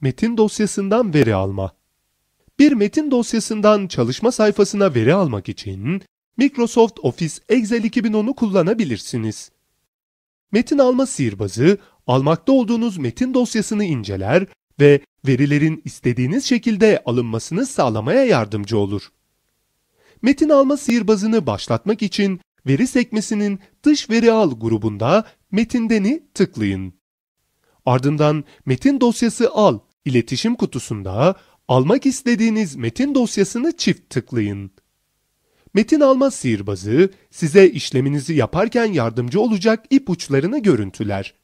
Metin dosyasından veri alma. Bir metin dosyasından çalışma sayfasına veri almak için Microsoft Office Excel 2010'u kullanabilirsiniz. Metin alma sihirbazı, almakta olduğunuz metin dosyasını inceler ve verilerin istediğiniz şekilde alınmasını sağlamaya yardımcı olur. Metin alma sihirbazını başlatmak için veri sekmesinin dış veri al grubunda metindeni tıklayın. Ardından metin dosyası al İletişim kutusunda almak istediğiniz metin dosyasını çift tıklayın. Metin alma sihirbazı size işleminizi yaparken yardımcı olacak ipuçlarını görüntüler.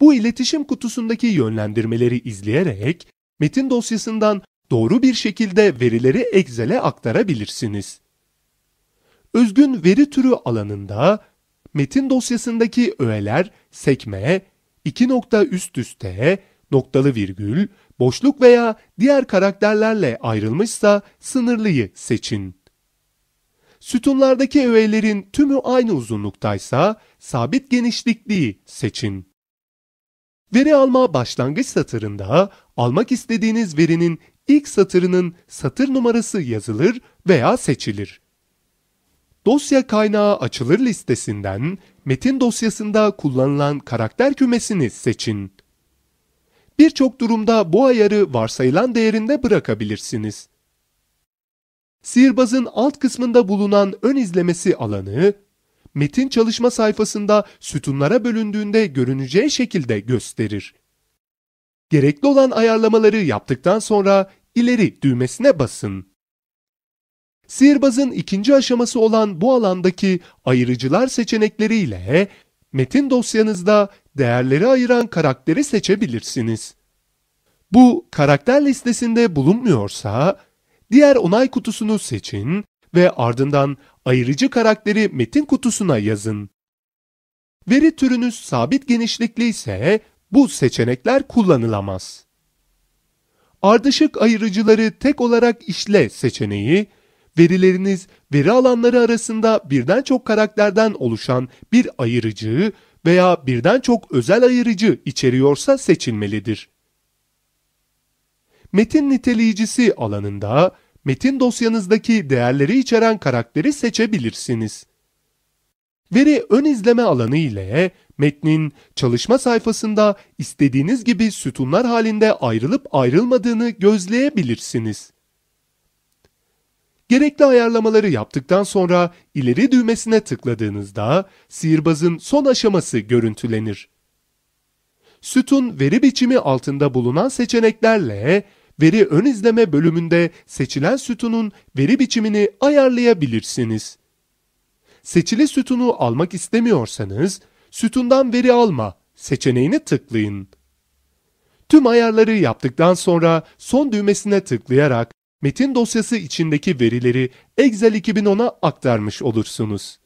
Bu iletişim kutusundaki yönlendirmeleri izleyerek metin dosyasından doğru bir şekilde verileri Excel'e aktarabilirsiniz. Özgün veri türü alanında metin dosyasındaki öğeler sekme, iki nokta üst üste, noktalı virgül, boşluk veya diğer karakterlerle ayrılmışsa sınırlıyı seçin. Sütunlardaki öğelerin tümü aynı uzunluktaysa sabit genişlikliği seçin. Veri alma başlangıç satırında almak istediğiniz verinin ilk satırının satır numarası yazılır veya seçilir. Dosya kaynağı açılır listesinden metin dosyasında kullanılan karakter kümesini seçin. Birçok durumda bu ayarı varsayılan değerinde bırakabilirsiniz. Sihirbazın alt kısmında bulunan ön izlemesi alanı, metin çalışma sayfasında sütunlara bölündüğünde görüneceği şekilde gösterir. Gerekli olan ayarlamaları yaptıktan sonra ileri düğmesine basın. Sihirbazın ikinci aşaması olan bu alandaki ayırıcılar seçenekleriyle metin dosyanızda değerleri ayıran karakteri seçebilirsiniz. Bu karakter listesinde bulunmuyorsa diğer onay kutusunu seçin ve ardından ayırıcı karakteri metin kutusuna yazın. Veri türünüz sabit genişlikli ise bu seçenekler kullanılamaz. Ardışık ayırıcıları tek olarak işle seçeneği, verileriniz veri alanları arasında birden çok karakterden oluşan bir ayırıcı veya birden çok özel ayırıcı içeriyorsa seçilmelidir. Metin niteleyicisi alanında metin dosyanızdaki değerleri içeren karakteri seçebilirsiniz. Veri ön izleme alanı ile metnin çalışma sayfasında istediğiniz gibi sütunlar halinde ayrılıp ayrılmadığını gözleyebilirsiniz. Gerekli ayarlamaları yaptıktan sonra ileri düğmesine tıkladığınızda sihirbazın son aşaması görüntülenir. Sütun veri biçimi altında bulunan seçeneklerle veri ön izleme bölümünde seçilen sütunun veri biçimini ayarlayabilirsiniz. Seçili sütunu almak istemiyorsanız sütundan veri alma seçeneğini tıklayın. Tüm ayarları yaptıktan sonra son düğmesine tıklayarak metin dosyası içindeki verileri Excel 2010'a aktarmış olursunuz.